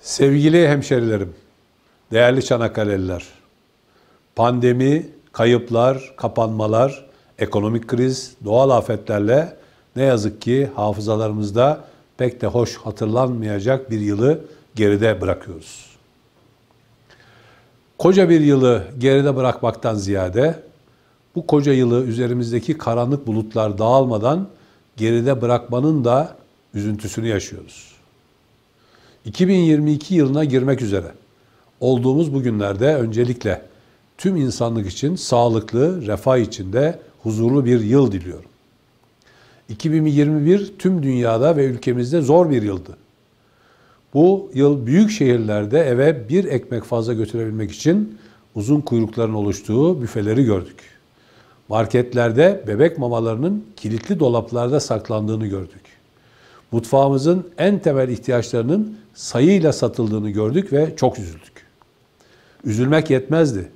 Sevgili hemşerilerim, değerli Çanakkale'liler, pandemi, kayıplar, kapanmalar, ekonomik kriz, doğal afetlerle ne yazık ki hafızalarımızda pek de hoş hatırlanmayacak bir yılı geride bırakıyoruz. Koca bir yılı geride bırakmaktan ziyade bu koca yılı üzerimizdeki karanlık bulutlar dağılmadan geride bırakmanın da üzüntüsünü yaşıyoruz. 2022 yılına girmek üzere olduğumuz bugünlerde öncelikle tüm insanlık için sağlıklı, refah içinde huzurlu bir yıl diliyorum. 2021 tüm dünyada ve ülkemizde zor bir yıldı. Bu yıl büyük şehirlerde eve bir ekmek fazla götürebilmek için uzun kuyrukların oluştuğu büfeleri gördük. Marketlerde bebek mamalarının kilitli dolaplarda saklandığını gördük mutfağımızın en temel ihtiyaçlarının sayıyla satıldığını gördük ve çok üzüldük. Üzülmek yetmezdi.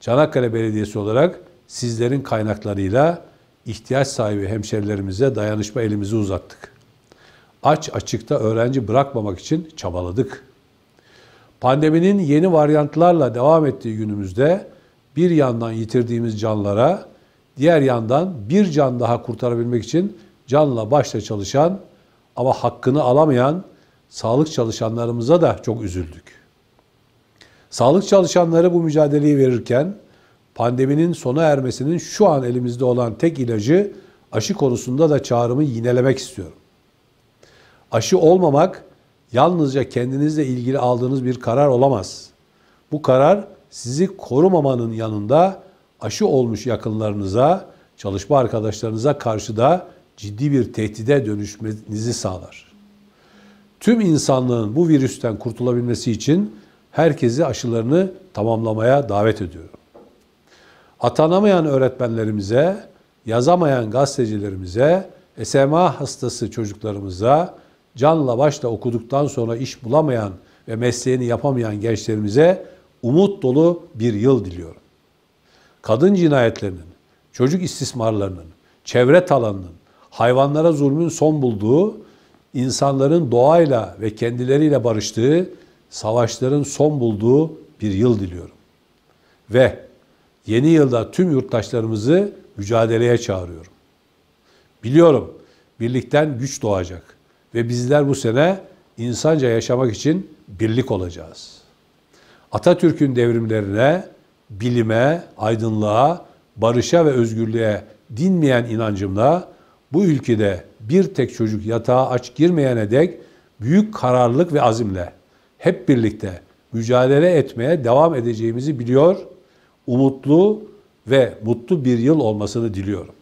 Çanakkale Belediyesi olarak sizlerin kaynaklarıyla ihtiyaç sahibi hemşerilerimize dayanışma elimizi uzattık. Aç açıkta öğrenci bırakmamak için çabaladık. Pandeminin yeni varyantlarla devam ettiği günümüzde bir yandan yitirdiğimiz canlara, diğer yandan bir can daha kurtarabilmek için canla başla çalışan ama hakkını alamayan sağlık çalışanlarımıza da çok üzüldük. Sağlık çalışanları bu mücadeleyi verirken pandeminin sona ermesinin şu an elimizde olan tek ilacı aşı konusunda da çağrımı yinelemek istiyorum. Aşı olmamak yalnızca kendinizle ilgili aldığınız bir karar olamaz. Bu karar sizi korumamanın yanında aşı olmuş yakınlarınıza, çalışma arkadaşlarınıza karşı da ciddi bir tehdide dönüşmenizi sağlar. Tüm insanlığın bu virüsten kurtulabilmesi için herkesi aşılarını tamamlamaya davet ediyorum. Atanamayan öğretmenlerimize, yazamayan gazetecilerimize, SMA hastası çocuklarımıza, canla başla okuduktan sonra iş bulamayan ve mesleğini yapamayan gençlerimize umut dolu bir yıl diliyorum. Kadın cinayetlerinin, çocuk istismarlarının, çevre talanının, hayvanlara zulmün son bulduğu, insanların doğayla ve kendileriyle barıştığı, savaşların son bulduğu bir yıl diliyorum. Ve yeni yılda tüm yurttaşlarımızı mücadeleye çağırıyorum. Biliyorum birlikten güç doğacak ve bizler bu sene insanca yaşamak için birlik olacağız. Atatürk'ün devrimlerine, bilime, aydınlığa, barışa ve özgürlüğe dinmeyen inancımla bu ülkede bir tek çocuk yatağa aç girmeyene dek büyük kararlılık ve azimle hep birlikte mücadele etmeye devam edeceğimizi biliyor, umutlu ve mutlu bir yıl olmasını diliyorum.